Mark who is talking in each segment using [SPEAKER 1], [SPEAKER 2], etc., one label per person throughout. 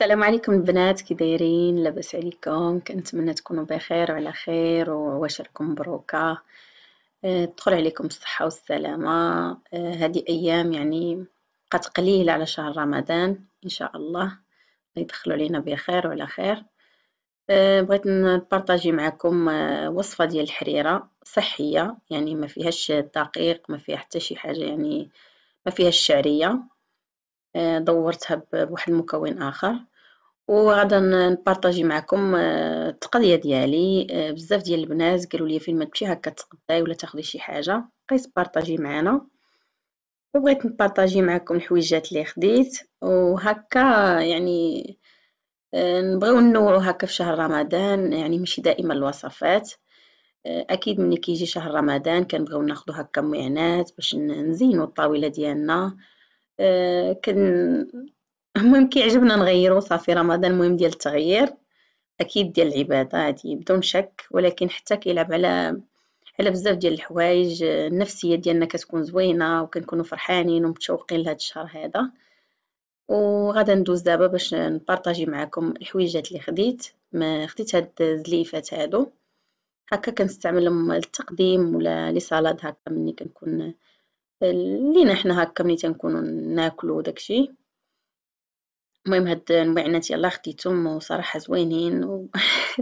[SPEAKER 1] السلام عليكم البنات كي دايرين لاباس عليكم كنتمنى تكونوا بخير وعلى خير وعواشركم مبروكه آه، تدخل عليكم بالصحه والسلامه آه، هذه ايام يعني قد قليله على شهر رمضان ان شاء الله يدخلوا علينا بخير وعلى خير آه، بغيت نبارطاجي معكم وصفه ديال الحريره صحيه يعني ما فيهاش دقيق ما فيها حتى شي حاجه يعني ما فيهاش شعريه دورتها بواحد المكون اخر وغادا نبارطاجي معكم آه، التقضيه ديالي آه، بزاف ديال البنات قالوا لي فين ما تمشي هكا تقضاي ولا تاخدي شي حاجه بقيت بارطاجي معنا وبغيت نبارطاجي معكم الحويجات اللي خديت وهكا يعني آه، نبغيو نوعو هكا في شهر رمضان يعني ماشي دائما الوصفات اكيد ملي كيجي شهر رمضان كنبغيو ناخدو هكا معنات باش نزينو الطاوله ديالنا كن المهم كيعجبنا نغيرو صافي رمضان المهم ديال التغيير اكيد ديال العباده هادي بدون شك ولكن حتى كيلعب على على بزاف ديال الحوايج النفسيه ديالنا كتكون زوينه وكنكونوا فرحانين ومتشوقين لهاد الشهر هذا وغادا ندوز دابا باش نبارطاجي معكم الحويجات اللي خديت ما خديت هاد الزليفات هادو هكا كنستعملهم للتقديم ولا لي هكا ملي كنكون لينا حنا هكا ملي تنكونوا ناكلوا داكشي المهم هاد المعنات يلا خديتهم وصراحه زوينين و...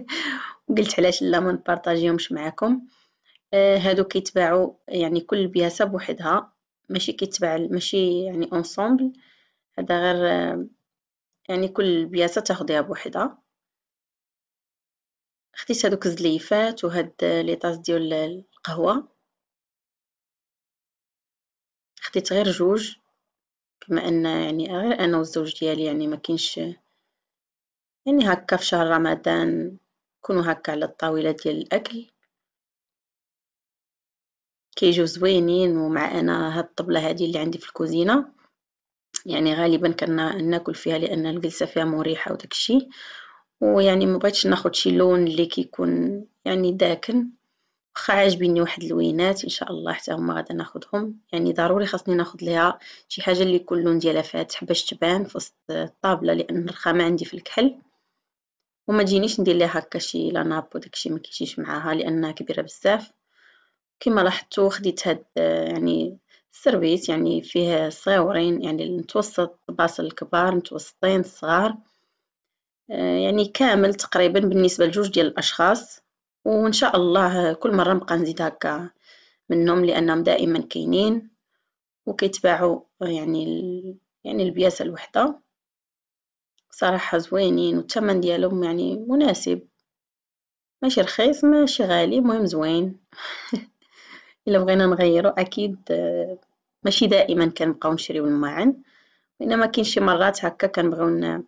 [SPEAKER 1] وقلت علاش لا ما نبارطاجيهمش معكم آه هادو كيتباعوا يعني كل بياسه بوحدها ماشي كيتباع ماشي يعني اونصومبل هذا غير آه، يعني كل بياسه تاخديها بوحدها خديت هادوك الزليفات وهاد لي طاس ديال القهوه خديت غير جوج بما ان يعني غير انا والزوج ديالي يعني ما كاينش يعني هكا في شهر رمضان كونوا هكا على الطاوله ديال الاكل كيجو زوينين ومع انا هاد الطبله هادي اللي عندي في الكوزينه يعني غالبا كناكل فيها لان الجلسه فيها مريحه وداكشي ويعني ما بغيتش ناخذ شي لون اللي كيكون يعني داكن واخا عاجبيني واحد اللوينات ان شاء الله حتى هما غادي ناخذهم يعني ضروري خاصني ناخذ ليها شي حاجه اللي يكون اللون ديالها فاتح باش تبان في وسط الطابله لان الرخامه عندي في الكحل وما تجينيش ندير ليها هكا شي لاناب وداكشي ما كيجيش معاها لانها كبيره بزاف كما لاحظتوا خديت هاد يعني السربيت يعني فيه صورين يعني المتوسط باصل الكبار متوسطين الصغار آه، يعني كامل تقريبا بالنسبه لجوج ديال الاشخاص وان شاء الله كل مره نبقى نزيد هكا منهم لانهم دائما كاينين وكيتباعوا يعني ال... يعني البياسه الوحده صراحه زوينين والثمن ديالهم يعني مناسب ماشي رخيص ماشي غالي مهم زوين الا بغينا نغيرو اكيد ماشي دائما كنبقاو نشريو الماعن وانما كاين شي مرات هكا كنبغيو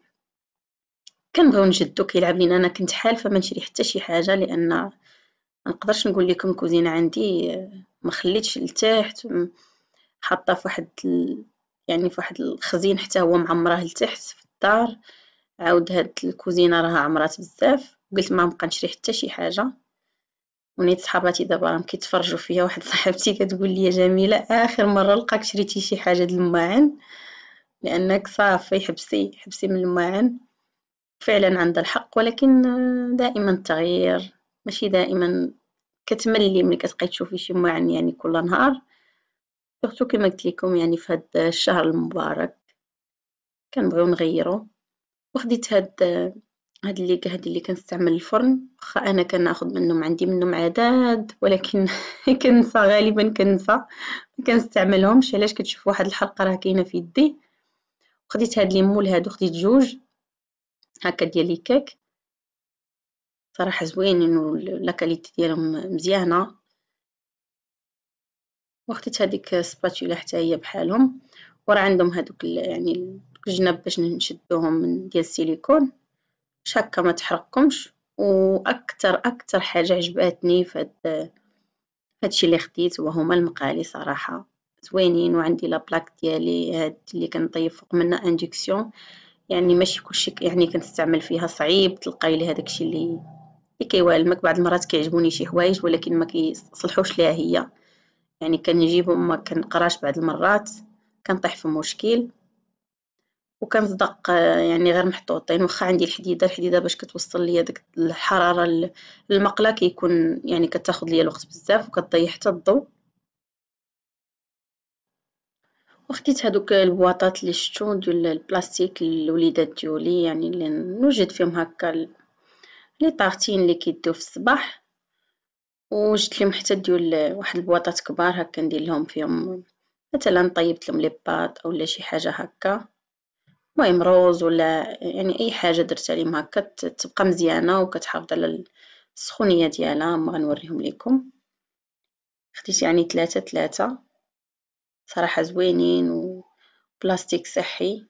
[SPEAKER 1] كنبغيو نجدو كيلعب لينا انا كنت حالفه ما نشري حتى شي حاجه لان ما نقدرش نقول لكم كوزينه عندي آه، ما خليتش لتحت حاطه فواحد ال... يعني فواحد الخزين حتى هو معمره لتحت في الدار عاود هاد الكوزينه راها عمرات بزاف قلت ما نبقى نشري حتى شي حاجه ونيت صحاباتي دابا راهم كيتفرجوا فيا واحد صاحبتي كتقول لي جميله اخر مره لقاك شريتي شي حاجه د الماعن لانك صافي حبسي حبسي من الماعن فعلا عندها الحق ولكن دائما التغيير ماشي دائما كتملي ملي كتبقاي تشوفي شي معن يعني كل نهار سورتو كما قلت لكم يعني في هذا الشهر المبارك كنبغيو نغيرو وخديت هاد هاد اللي هاد اللي كنستعمل الفرن واخا انا كناخد منهم عندي منهم عداد ولكن كنسى غالبا كنسى ما كنستعملهمش علاش كتشوف واحد الحلقه راه كاينه في يدي خديت هاد
[SPEAKER 2] لي مول هادو خديت جوج هكا ديال الكيك صراحة زوين انه لاكاليتي ديالهم مزيانة
[SPEAKER 1] وخديت هذيك سباتيولا حتى هي بحالهم ورا عندهم هذوك يعني الجناب باش نشدوهم من ديال السيليكون باش هكا ما تحرقكمش واكثر اكثر حاجه عجباتني فهاد هادشي اللي خديت وهما المقالي صراحه زوينين وعندي لا بلاك ديالي هاد اللي كنطيب فوق منها اندكسيون يعني ماشي كلشي يعني كنستعمل فيها صعيب تلقاي لي هذاك الشيء اللي اللي كيوالمك بعض المرات كيعجبوني شي حوايج ولكن ما كيصلحوش ليها هي يعني كنجيبهم ما كنقراش بعض المرات كنطيح في مشكل وكنصدق آه، يعني غير محطوطين يعني واخا عندي الحديده الحديده باش كتوصل ليا داك الحراره المقله كيكون يعني كتاخذ ليا الوقت بزاف وكتضيع حتى الضوء وخديت هادوك البواطات اللي شفتو ديال البلاستيك الوليدات ديولي يعني اللي نوجد فيهم هكا لي طارتين اللي كيديو في الصباح وجدت لهم حتى ديال واحد البواطات كبار هكا ندير لهم فيهم مثلا طيبت لهم لي بات اولا شي حاجه هكا المهم روز ولا يعني اي حاجه درت عليهم هكا تبقى مزيانه وكتحافظ على السخونيه ديالها ما غنوريهم لكم خديت يعني ثلاثة ثلاثة صراحة زوينين وبلاستيك صحي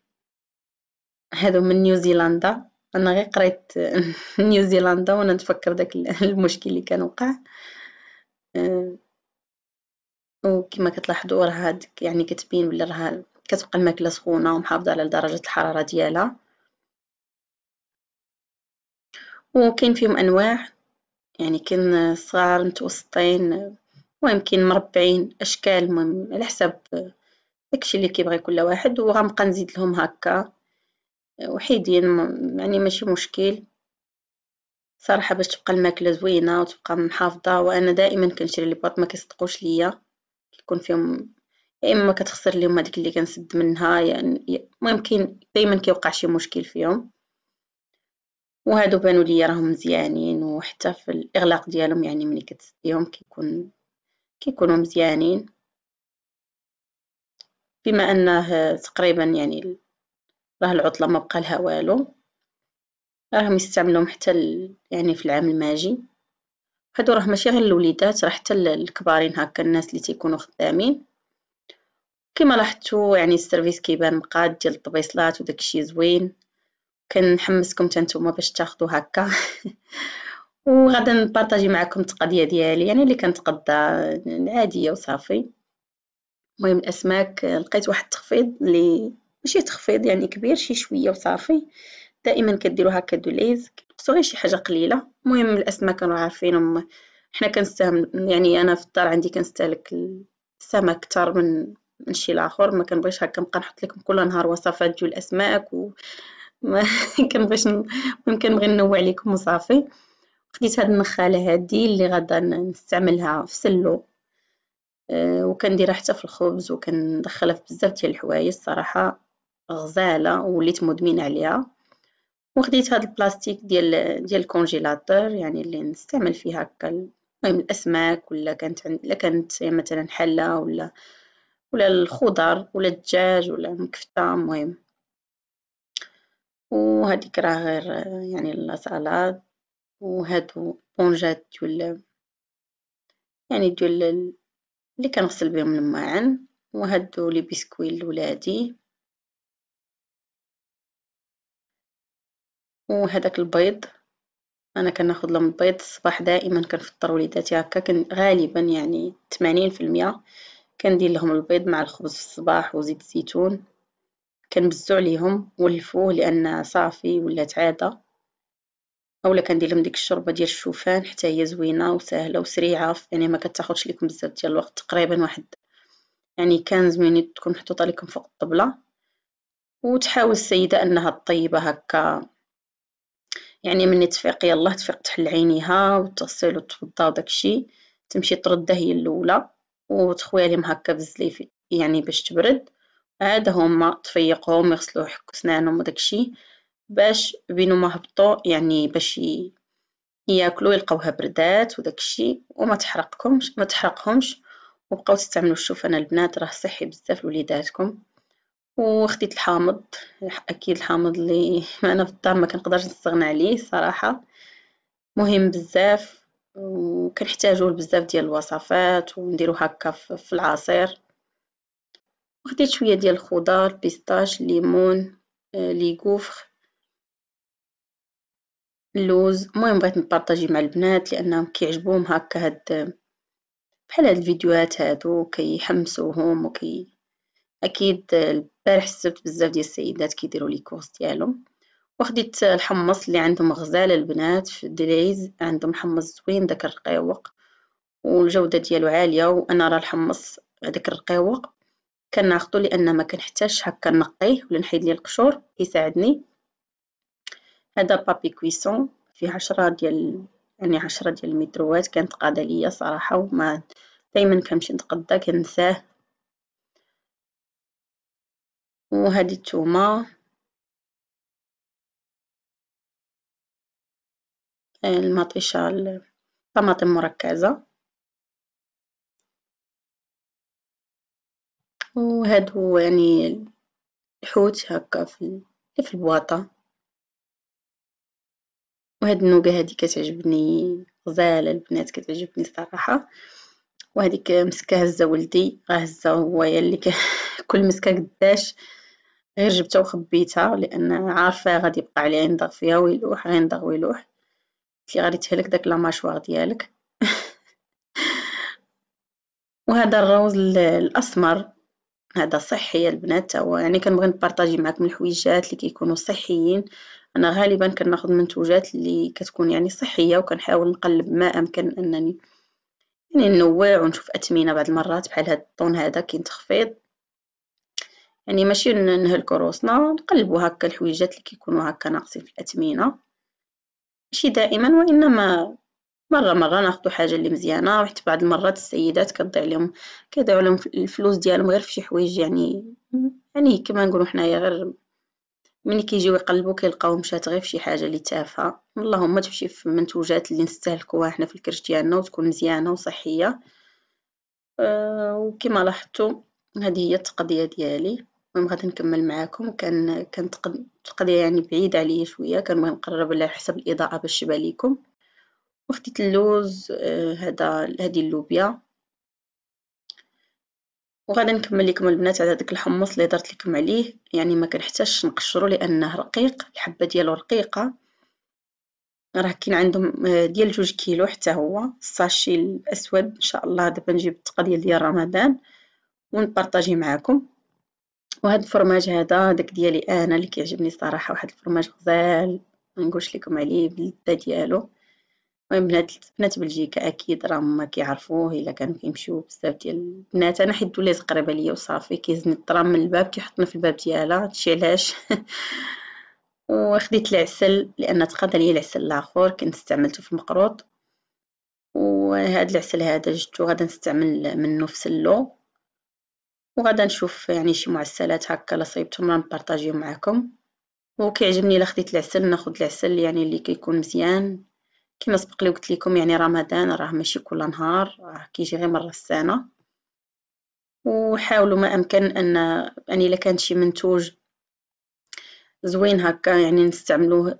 [SPEAKER 1] هادو من نيوزيلندا انا غير قريت نيوزيلندا وانا نتفكر داك المشكل اللي كان وقع أه، وكما كتلاحظوا راه هادك يعني كتبين بلي راه كتبقى الماكله سخونه ومحافظه على درجه الحراره ديالها وكاين فيهم انواع يعني كاين صغار متوسطين المهم كاين مربعين اشكال المهم على حساب داكشي اللي كيبغي كل واحد وغنبقى نزيد لهم هكا وحيدين يعني ماشي مشكل صراحه باش تبقى الماكله زوينه وتبقى محافظه وانا دائما كنشري لي بواط ما كيصدقوش ليا كيكون فيهم يا اما كتخسر ليهم هذيك اللي كنسد منها يعني المهم كاين دائما كيوقع شي مشكل فيهم وهادو بانوا ليا راهم مزيانين وحتى في الاغلاق ديالهم يعني ملي كتسديهم كيكون كيكونوا مزيانين بما انه تقريبا يعني راه العطله ما بقى لها والو راهم يستعملوهم حتى يعني في العام الماجي هادو راه ماشي غير الوليدات راه حتى الكبارين هكا الناس اللي تيكونوا خدامين كما لاحظتوا يعني السيرفيس كيبان مقاد ديال الطبيصلات وداكشي زوين كنحمسكم حتى نتوما باش تاخذوا هكا وغادي نبارطاجي معكم التقضيه ديالي يعني اللي كنتقضى عاديه وصافي المهم الاسماك لقيت واحد التخفيض اللي ماشي تخفيض يعني كبير شي شويه وصافي دائما كديروا هكا دو ليز غير شي حاجه قليله المهم الاسماك كانوا عارفينهم حنا كنستعمل يعني انا في الدار عندي كنستهلك السمك اكثر من من شي لاخر ما كنبغيش هكا نبقى نحط لكم كل نهار وصفات ديال الاسماك و ما كنبغيش ممكن كنبغي ننوع لكم وصافي خديت هاد النخاله هادي اللي غادا نستعملها في سلو آه، وكنديرها حتى في الخبز وكندخلها في بزاف ديال الحوايج الصراحه غزاله وليت مدمنه عليها وخديت هاد البلاستيك ديال ديال الكونجيلاتور يعني اللي نستعمل فيها هكا المهم الاسماك ولا كانت عند لا كانت مثلا حله ولا ولا الخضر ولا الدجاج ولا مكفته المهم وهذيك راه غير يعني لا سالاد وهادو
[SPEAKER 2] بونجات ديال يعني ديال اللي كنغسل بهم الماعن وهادو لي بسكوي لولادي وهداك البيض انا كناخذ لهم
[SPEAKER 1] البيض الصباح دائما كنفطر وليداتي هكا غالبا يعني 80% كندير لهم البيض مع الخبز في الصباح وزيت الزيتون كنبزو عليهم ولفوه لان صافي ولات عاده اولا كندير ديك الشوربه ديال الشوفان حتى هي زوينه وسهله وسريعه يعني ما كتاخذش لكم بزاف ديال الوقت تقريبا واحد يعني 15 مينيت تكون محطوطه لكم فوق الطبله وتحاول السيده انها طيبه هكا يعني ملي تفيق يلاه تفيق تحل عينيها وتغسل وتفضى وداكشي تمشي تردها هي الاولى وتخويها لهم هكا بالزليف يعني باش تبرد عاد هما تفيقهم يغسلوا حك سنانهم وداكشي باش بينو ما هبطو يعني باش ياكلوا يلقاوها بردات وداكشي وما تحرقكمش ما تحرقهمش وبقاو تستعملوا الشوفان البنات راه صحي بزاف لوليداتكم وخديت الحامض اكيد الحامض اللي معنا في الدار ما كنقدرش نستغنى عليه صراحه مهم بزاف وكنحتاجوه لبزاف ديال الوصفات ونديرو هكا في العصير وخديت شويه ديال الخضار بيستاش ليمون آه، ليغوفر اللوز المهم بغيت نبارطاجي مع البنات لانهم كيعجبوهم هكا هاد بحال هاد الفيديوهات هادو كيحمسوهم وكي اكيد البارح السبت بزاف ديال السيدات كيديروا لي كورس ديالهم وخديت الحمص اللي عندهم غزال البنات في دريز عندهم حمص زوين داك الرقيوق والجوده ديالو عاليه وانا راه الحمص هذاك الرقيوق كناخذو لان ما كنحتاجش هكا نقيه ولا نحيد ليه القشور كيساعدني هذا بابي كويسون فيه عشرة ديال يعني عشرة ديال المتروات كانت قادا ليا صراحة وما دايما كنمشي نتقدا كنساه
[SPEAKER 2] وهادي التومة المطيشة الطماطم مركزة وهادو يعني الحوت هكا في في البواطة وهاد النوكة هادي كتعجبني
[SPEAKER 1] غزالة البنات كتعجبني صراحة وهاديك مسكة هزة ولدي غا هزة هوايا ك... كل مسكة قداش غير جبتها وخبيتها لان عارفة غادي يبقى عليها ينضغ فيها ويلوح غينضغ ويلوح اللي غادي تهلك داك لاماشواغ ديالك وهذا الروز الاسمر هذا صحي البنات هو يعني كنبغي نبارطاجي معكم الحويجات اللي كيكونوا صحيين انا غالبا كناخذ منتوجات اللي كتكون يعني صحيه وكنحاول نقلب ما امكن انني يعني ننوع ونشوف اثمنه بعض المرات بحال هاد الطون هذا كاين تخفيض يعني ماشي نهلكو روسنا نقلبوا هكا الحويجات اللي كيكونوا هكا ناقصين في الاثمنه ماشي دائما وانما مرة مرة ناخدو حاجة لي مزيانة وحتى بعض المرات السيدات كضيع ليهم كيضيعو ليهم الفلوس ديالهم غير في شي حوايج يعني يعني كما نقولو حنايا غير ملي كيجيو يقلبو كيلقاو مشات غير في شي حاجة لي تافهة اللهم تمشي في منتوجات لي نستهلكوها حنا في الكرش ديالنا وتكون مزيانة وصحية آه، وكما لاحظتو هذه هي التقضية ديالي المهم غادي نكمل معاكم كان كانت تقضيه يعني بعيدة عليا شوية كنبغي نقرب على حسب الإضاءة باش تبان وخديت اللوز آه، هذا هذه اللوبيا وغادي نكمل لكم البنات على داك الحمص اللي درت لكم عليه يعني ما كنحتاجش نقشرو لانه رقيق الحبه ديالو رقيقه راه كاين عندهم آه، ديال جوج كيلو حتى هو الساشي الاسود ان شاء الله دابا نجيب التقضيه ديال رمضان ونبارطاجي معاكم وهذا الفرماج هذا داك ديالي انا اللي كيعجبني صراحه واحد الفرماج غزال ما نقولش لكم عليه باللذه ديالو المهم بنات بنات بلجيكا اكيد ما كيعرفوه الا كانوا كيمشيو بزاف ديال البنات انا حيت ولات قريبه ليا وصافي كيزني الطرام من الباب كيحطنا في الباب ديالها هادشي علاش وخديت العسل لان تقاد ليا العسل الاخر كنت استعملته في المقروط وهاد العسل هذا جبتو غادي نستعمل منه في سلو وغادا نشوف يعني شي معسلات هكا لا صايبتهم راه نبارطاجيهم معكم وكيعجبني الا خديت العسل ناخذ العسل يعني اللي كيكون مزيان كما سبق لي قلت لكم يعني رمضان راه ماشي كل نهار راه كيجي غير مره في السنه وحاولوا ما امكن ان يعني الا كان شي منتوج زوين هكا يعني نستعملوه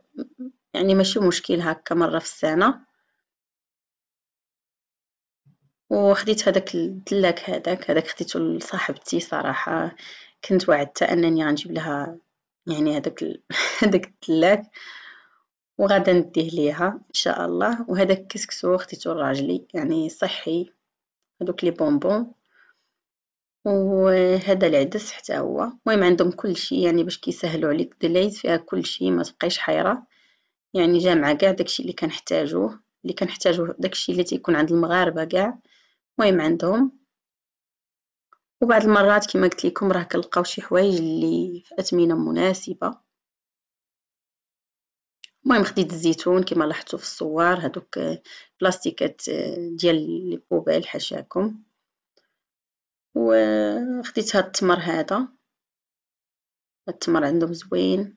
[SPEAKER 1] يعني ماشي مشكل هكا مره في السنه وخديت هذاك الدلاك هذاك هذاك خديته لصاحبتي صراحه كنت وعدتها انني غنجيب لها يعني هذاك هذاك الدلاك وغادا نديه ليها ان شاء الله وهذا الكسكسو خديته لراجلي يعني صحي هذوك لي بونبون وهذا العدس حتى هو المهم عندهم كلشي يعني باش كيسهلوا عليك دير فيها كلشي ما تبقايش حيره يعني جامعه كاع داكشي اللي كنحتاجوه اللي كنحتاجوه داكشي اللي تيكون عند المغاربه كاع المهم عندهم وبعض المرات كما قلت لكم راه كنلقاو شي حوايج اللي في اثمنه مناسبه المهم خديت الزيتون كما لاحظتوا في الصور هذوك بلاستيكات ديال لي بوبيل حاشاكم
[SPEAKER 2] وخديت هاد التمر هذا هاد التمر عندهم زوين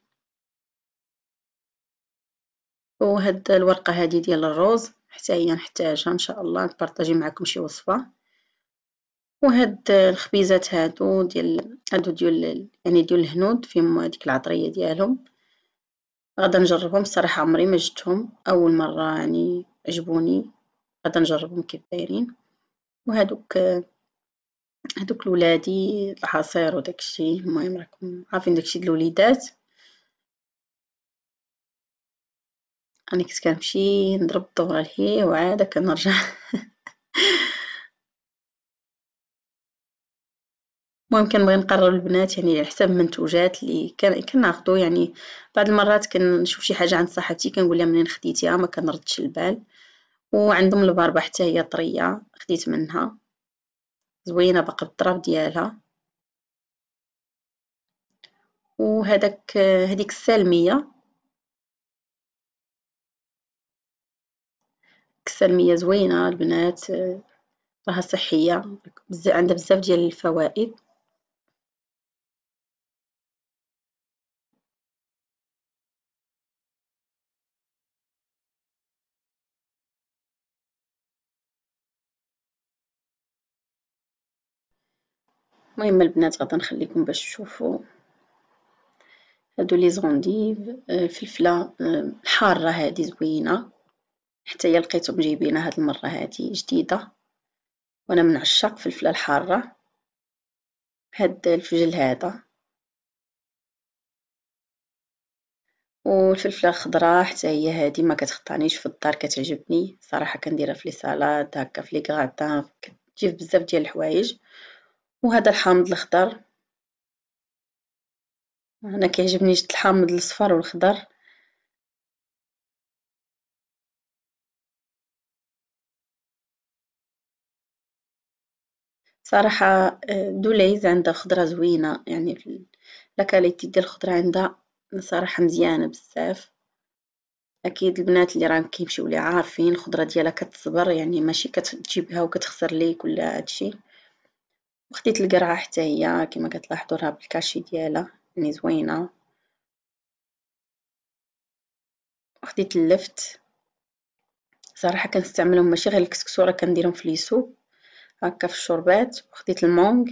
[SPEAKER 2] وهاد الورقه هذه ديال الروز حتى هي نحتاجها ان شاء الله نبارطاجي معكم شي وصفه وهاد
[SPEAKER 1] الخبيزات هادو ديال هادو ديال يعني ديال الهنود فيهم هذيك العطريه ديالهم غادا نجربهم الصراحة عمري ما جبتهم اول مرة يعني عجبوني غادا نجربهم كيف دايرين وهادوك هادوك لولادي العصير وداكشي المهم راكم عارفين داكشي الوليدات
[SPEAKER 2] انا كنت كنمشي نضرب الدورة لهيه وعاده كنرجع
[SPEAKER 1] المهم كنبغي نقرر البنات يعني على حساب المنتوجات اللي كناخذو يعني بعض المرات كنشوف شي حاجه عند صاحبتي كنقول لها منين خديتيها ما كنردش البال وعندهم الباربه حتى هي طريه خديت منها زوينه باقا بالطراب
[SPEAKER 2] ديالها وهذاك هذيك السالميه السالميه زوينه البنات راها صحيه عندها بزاف ديال الفوائد المهم البنات غادا نخليكم باش تشوفوا هادو لي
[SPEAKER 1] زونديف آه، فلفله آه، حاره هادي زوينه حتى هي لقيتهم
[SPEAKER 2] جايبينها هاد المره هادي جديده وانا من عشاق فلفله الحاره هاد الفجل هذا والفلفله الخضراء حتى هي هادي ما كتخطانيش في الدار كتعجبني
[SPEAKER 1] صراحه كنديرها في لي سالاد هكا في لي غراتان كتجي بزاف ديال الحوايج
[SPEAKER 2] وهذا الحامض الخضر انا كيعجبني جد الحامض الاصفر والخضر صراحة آه، دوليز عندها خضرة زوينة يعني لاكاليتي ديال الخضرة عندها
[SPEAKER 1] صراحة مزيانة بزاف اكيد البنات اللي راهم كيمشيو لي عارفين الخضرة ديالها كتصبر يعني ماشي كتجيبها وكتخسر ليك ولا هادشي
[SPEAKER 2] وخديت القرعة حتى هي كما كتلاحظوا راه بالكاشي ديالها يعني زوينة وخديت اللفت صراحة كنستعملهم ماشي غير الكسكسو راه كنديرهم في ليسوب هكا في الشربات وخديت المونغ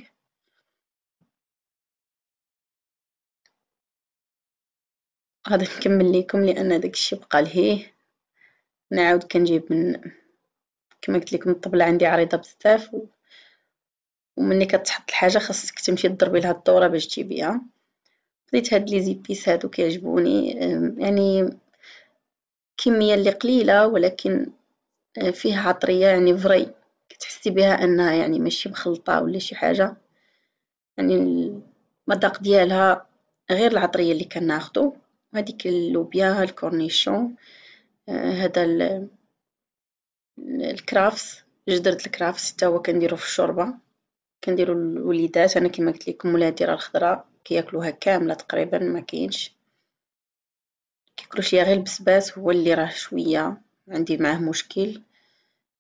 [SPEAKER 2] غادي نكمل ليكم لان داكشي بقى لهيه نعاود كنجيب
[SPEAKER 1] من كما قلت لكم الطبله عندي عريضه بزاف ومني كتحط الحاجه خاصك تمشي تضربي لها الدوره باش تجيبيها آه. خديت هاد لي زيبيس هادو كيعجبوني يعني كميه اللي قليله ولكن آه، فيها عطريه يعني فري كتحسي بها انها يعني ماشي مخلطه ولا شي حاجه يعني المذاق ديالها غير العطريه اللي كناخدو هذيك اللوبيا الكورنيشون آه، هذا الكرافس جدرة الكرافس حتى هو كنديرو في الشوربه كنديرو الوليدات انا كيما قلت لكم ولادي راه الخضره كياكلوها كامله تقريبا ما كاينش كياكلوش غير البسباس هو اللي راه شويه عندي معاه مشكل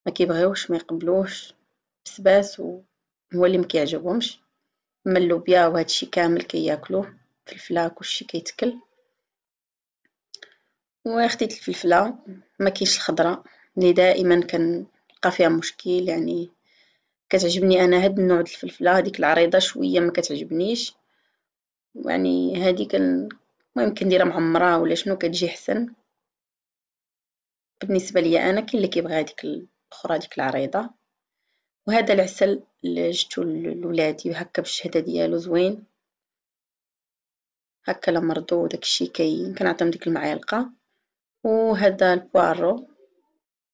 [SPEAKER 1] ما كيبغيوش ما يقبلوش بسباس هو اللي ما كيعجبهمش اما اللوبيا وهادشي كامل كياكلوه الفلفله كلشي كيتكل وخديت الفلفله ما كاينش الخضره اللي دائما كنلقى فيها مشكل يعني كتعجبني انا هاد النوع د الفلفله هذيك العريضه شويه ما كتعجبنيش يعني هذه كن المهم كنديرها معمره ولا شنو كتجي حسن بالنسبه ليا انا كاين اللي كيبغي هذيك الاخرى هذيك العريضه وهذا العسل اللي جبتو لولادي هكا بالشهده ديالو زوين هكا لا مرضو داكشي كاين كنعطيهم ديك المعالقه وهذا البوارو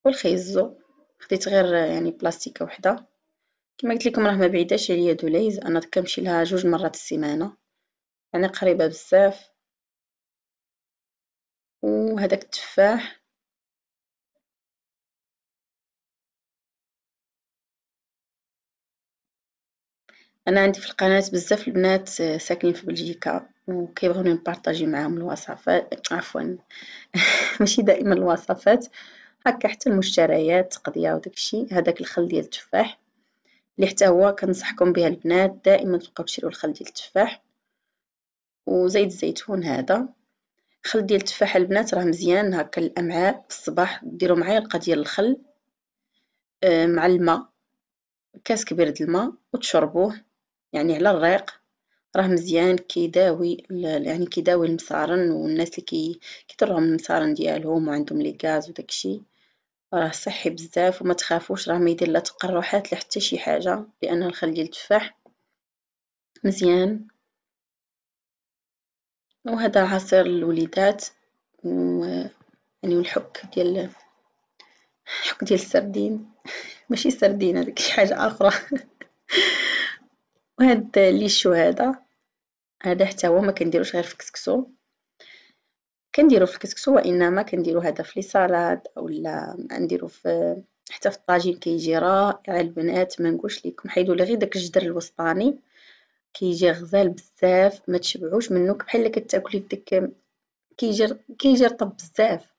[SPEAKER 1] والخيزو خديت غير يعني بلاستيكه وحده كما قلت لكم راه ما بعيداش عليا دوليز
[SPEAKER 2] انا كنمشي لها جوج مرات في السيمانه يعني قريبه بزاف وهذاك التفاح انا عندي في القناه بزاف البنات ساكنين في بلجيكا وكيبغيو نبارطاجي معاهم
[SPEAKER 1] الوصفات عفوا ماشي دائما الوصفات هكا حتى المشتريات تقضيه وداكشي هذاك الخل ديال التفاح اللي حتى هو كنصحكم بها البنات دائما تبقاو تشريو الخل ديال التفاح وزيت الزيتون هذا الخل ديال التفاح البنات راه مزيان هكا الامعاء في الصباح ديروا معلقه ديال الخل آه، مع الماء كاس كبير ديال الماء وتشربوه يعني على الريق راه مزيان كيداوي يعني كيداوي المصارن والناس اللي كي كيضرهم المصارن ديالهم وعندهم لي غاز وداكشي راه صحي بزاف وما تخافوش راه ما يدير لا تقرحات لا حتى شي حاجه لان الخل ديال التفاح
[SPEAKER 2] مزيان وهذا عصير للوليدات و يعني والحك ديال الحك
[SPEAKER 1] ديال السردين ماشي سردين هذيك شي حاجه اخرى وهاد ليشو هذا هذا حتى هو ما كنديروش غير في كسكسو كنديرو في الكسكسو وانما كنديرو هذا في لي سالاد اولا نديرو في حتى في الطاجين كيجي رائع البنات ما نقولش لكم حيدوا لي غير داك الجدر الوسطاني كيجي غزال بزاف ما تشبعوش منه بحال كتاكلي في ديك كيجي كيجي رطب بزاف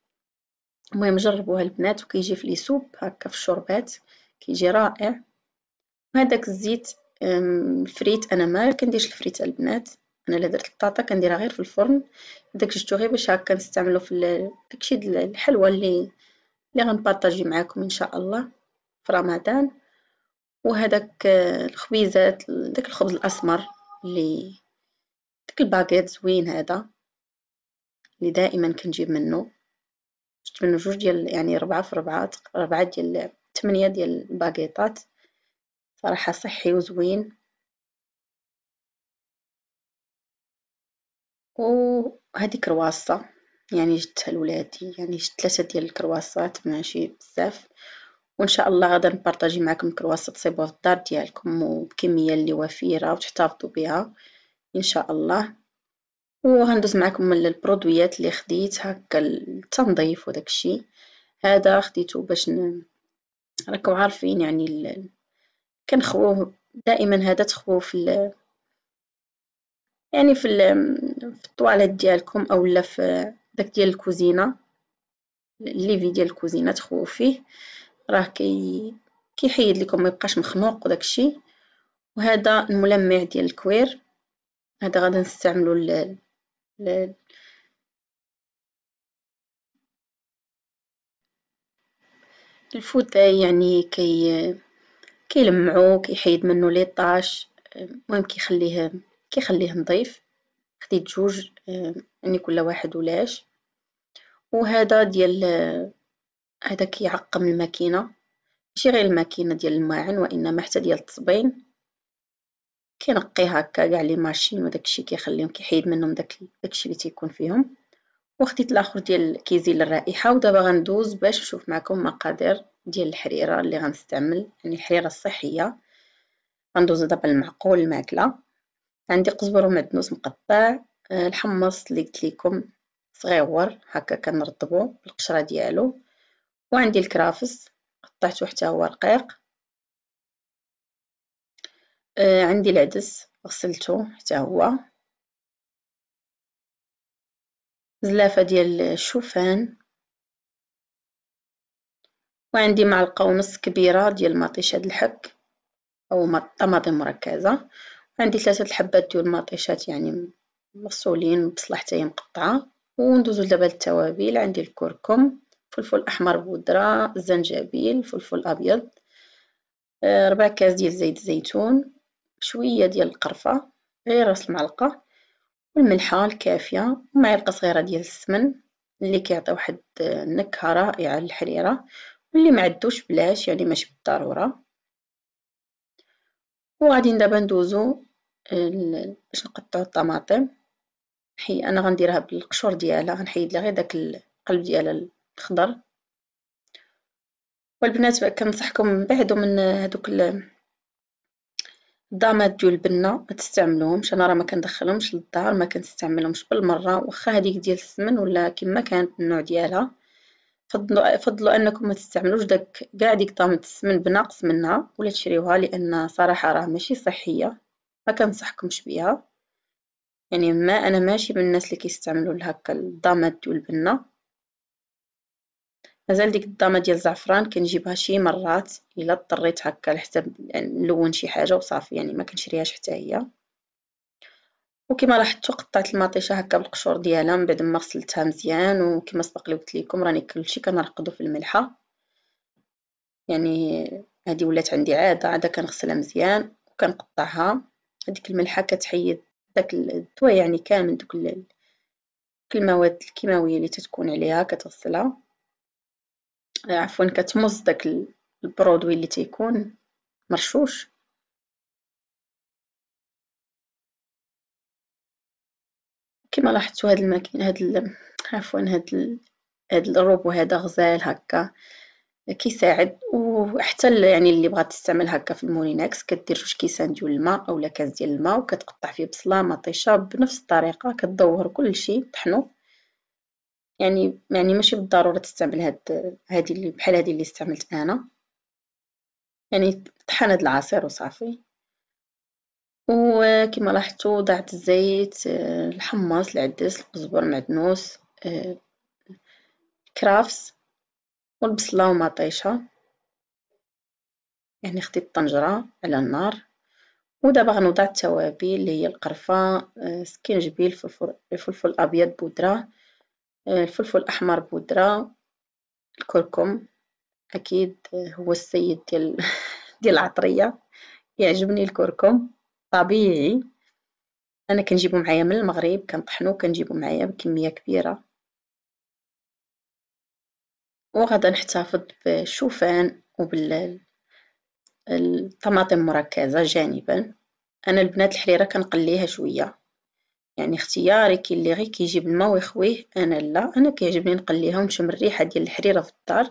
[SPEAKER 1] المهم جربوها البنات وكيجي في لي سوب هكا في الشربات كيجي رائع وهذاك الزيت الفريت انا ما كنديرش الفريت البنات انا الا درت البطاطا كنديرها غير في الفرن داك الجو غير باش هكا نستعملو في داكشي ديال الحلوى اللي اللي غنبارطاجي معاكم ان شاء الله في رمضان وهذاك الخبيزات داك الخبز الاسمر اللي داك الباكيت زوين هذا اللي دائما كنجيب منه جبت منه جوج ديال يعني ربعة في ربعة ربعة
[SPEAKER 2] ديال ثمانية ديال الباكيطات صراحة صحي وزوين وهذه كرواصة يعني جبتها لولادي يعني جبت ثلاثة ديال الكرواصات ماشي بزاف
[SPEAKER 1] وان شاء الله غادا نبارطاجي معكم كرواصة تصيبوها في الدار ديالكم وبكمية اللي وفيرة وتحتفظوا بها ان شاء الله وغندوز معكم من البرودويات اللي خديت هكا التنظيف وداكشي هذا خديته باش ن... راكم عارفين يعني ال... كنخووه دائما هذا تخوه في يعني في, في الطواليت ديالكم اولا في داك ديال الكوزينه الليفي ديال الكوزينه تخوفوا فيه راه كي كيحيد لكم ما يبقاش مخنوق وداكشي وهذا
[SPEAKER 2] الملمع ديال الكوير هذا غادي نستعملو ل ل يعني كي كيلمعو كيحيد منه لي طاش
[SPEAKER 1] المهم كيخليه كيخليه نظيف خديت جوج آه، يعني كل واحد ولاش وهذا ديال آه، هذا كيعقم الماكينه ماشي غير الماكينه ديال الماعن وانما حتى ديال التصبين كينقي هكا كاع لي ماشين وداكشي كيخليهم كيحيد منهم داك داكشي اللي تيكون فيهم وخديت الاخر ديال كيزيل الرائحه ودابا غندوز باش نشوف معكم مقادير ديال الحريره اللي غنستعمل يعني الحريره الصحيه غندوز دابا المعقول الماكله عندي قزبر ومعدنوس مقطع آه، الحمص اللي قلت لكم صغيور هكا كنرطبو بالقشره ديالو وعندي الكرافس
[SPEAKER 2] قطعته حتى هو رقيق آه، عندي العدس غسلته حتى هو زلافه ديال الشوفان وعندي
[SPEAKER 1] معلقه ونص كبيره ديال مطيشه الحك او طماطم مركزه عندي ثلاثة الحبات ديال المطيشات يعني مغسولين بصلة حتى هي مقطعة وندوزو دابا للتوابل عندي الكركم فلفل احمر بودرة الزنجبيل فلفل ابيض آه، ربع كاس ديال زيت الزيتون شويه ديال القرفه غير راس المعلقه والملحه الكافيه ومعلقه صغيره ديال السمن اللي كيعطي واحد النكهه آه، رائعه للحريره واللي ما بلاش يعني ماشي بالضروره وغادي دابا ندوزو باش نقطعو الطماطم حي انا غنديرها بالقشور ديالها غنحيد لها غير داك القلب ديالها الخضر والبنات كنصحكم بعدو من هذوك الضامات ديال البنه ما تستعملوهمش انا راه ما كندخلهمش للدار ما كنستعملهمش بالمره واخا هذيك ديال السمن ولا كما كانت النوع ديالها فضلوا فضلوا انكم ما تستعملوش داك كاع ديك طامه السمن بناقص منها ولا تشريوها لان صراحه راه ماشي صحيه كنصحكمش بها يعني ما انا ماشي من الناس اللي كيستعملوا هكا الضامات والبنه مازال ديك الضامه ديال الزعفران كنجيبها شي مرات الا اضطريت هكا لحساب نلون شي حاجه وصافي يعني ما كنشريهاش حتى هي وكما لاحظتوا قطعت المطيشه هكا بالقشور ديالها من بعد ما غسلتها مزيان وكما سبق لي قلت لكم راني كلشي كنرقدو في الملحه يعني هذه ولات عندي عاده عاده كنغسلها مزيان وكنقطعها هذيك الملحه كتحيد داك الدواء يعني كامل دوك المواد الكيماويه اللي تتكون عليها كتغسلها آه، عفوا كتمص داك
[SPEAKER 2] البرودوي اللي تيكون مرشوش كما لاحظتوا هاد الماكينه هاد عفوا هاد هاد الروبو هذا غزال هكا كيساعد
[SPEAKER 1] وحتى يعني اللي بغات تستعمل هكا في المولينكس كدير جوج كيسان ديال الماء اولا كاس ديال الماء وكتقطع فيه بصله مطيشه بنفس الطريقه كدور كلشي طحنو يعني يعني ماشي بالضروره تستعمل هاد هادي اللي بحال هادي اللي استعملت انا يعني طحن هاد العصير وصافي وكما لاحظتوا ضعت الزيت الحمص العدس القزبر المعدنوس آه، كرافس والبصلة ومطيشة يعني خديت الطنجره على النار ودابا غنوضع التوابل اللي هي القرفة آه، سكينجبيل الفلفل الابيض بودرة آه، الفلفل الاحمر بودرة الكركم اكيد آه، هو السيد ديال ديال العطرية يعجبني الكركم طبيعي انا كنجيبو معايا من المغرب كنطحنو كنجيبو معايا بكميه كبيره وغدا نحتفظ بالشوفان وبال الطماطم مركزة جانبا أنا البنات الحريرة كنقليها شوية يعني اختياري كي اللي غير كيجيب الماء ويخويه أنا لا أنا كيعجبني نقليها ونشم الريحة ديال الحريرة في الدار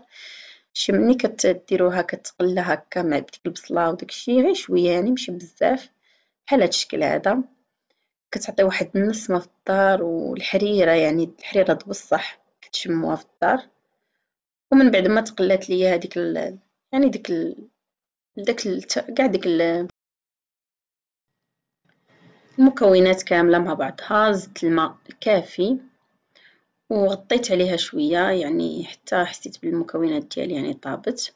[SPEAKER 1] شي ملي كتديروها كتقلى هكا مع ديك البصلة وداكشي غير شوية يعني ماشي بزاف بحال هاد الشكل هذا كتعطي واحد النسمة في الدار والحريرة يعني الحريرة بصح كتشموها في الدار ومن بعد ما تقلات ليا هذيك ال... يعني ديك ال... داك كاع ديك ال... المكونات كامله مع بعضها زدت الماء الكافي وغطيت عليها شويه يعني حتى حسيت بالمكونات ديالي يعني طابت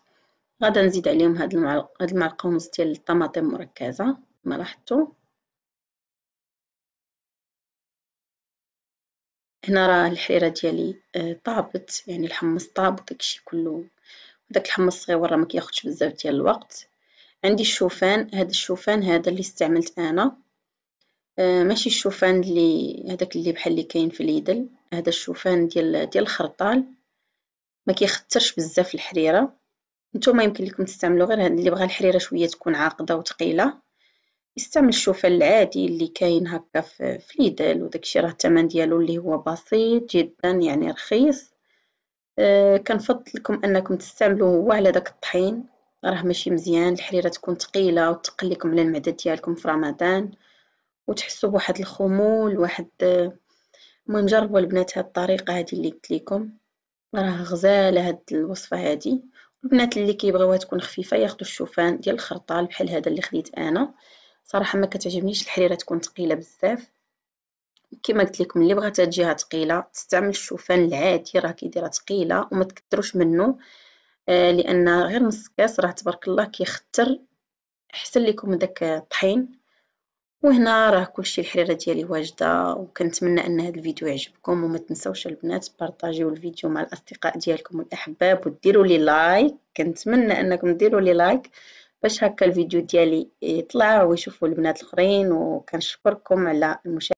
[SPEAKER 2] غادا نزيد عليهم هاد المعلقه هاد المعلقه ونص ديال الطماطم مركزه ما لاحظتوا هنا راه الحريرة ديالي آه، طابت يعني الحمص طاب داكشي كله داك الحمص
[SPEAKER 1] الصغيور راه ما كياخذش بزاف ديال الوقت عندي الشوفان هذا الشوفان هذا اللي استعملت انا آه، ماشي الشوفان اللي هذاك اللي بحال اللي كاين في ليدل هذا الشوفان ديال ديال الخرطال ما كيخترش بزاف الحريره نتوما يمكن لكم تستعملوا غير هذا اللي بغى الحريره شويه تكون عاقده وثقيله يستعمل الشوفان العادي اللي كاين هكا في في ليدل وداكشي راه الثمن ديالو اللي هو بسيط جدا يعني رخيص آه، كنفضل لكم انكم تستعملوه هو على داك الطحين راه ماشي مزيان الحريره تكون ثقيله وتقل لكم على المعده ديالكم في رمضان وتحسوا بواحد الخمول واحد آه، المهم جربوا البنات هاد الطريقه هادي اللي قلت لكم راه غزاله هاد الوصفه هادي البنات اللي كيبغيوها تكون خفيفه ياخذوا الشوفان ديال الخرطال بحال هذا اللي خديت انا صراحه ما كتعجبنيش الحريره تكون ثقيله بزاف كما قلت لكم اللي بغات تجيها ثقيله تستعمل الشوفان العادي راه كيديرها ثقيله وما تكثروش منه آه لان غير نص كاس راه تبارك الله كيختر احسن لكم داك الطحين وهنا راه كلشي الحريره ديالي واجده وكنتمنى ان هذا الفيديو يعجبكم وما تنساوش البنات بارطاجيو الفيديو مع الاصدقاء ديالكم والاحباب وديروا لي لايك كنتمنى انكم ديروا لي لايك باش هكا الفيديو ديالي يطلع ويشوفوا البنات الاخرين وكنشكركم على المشاهده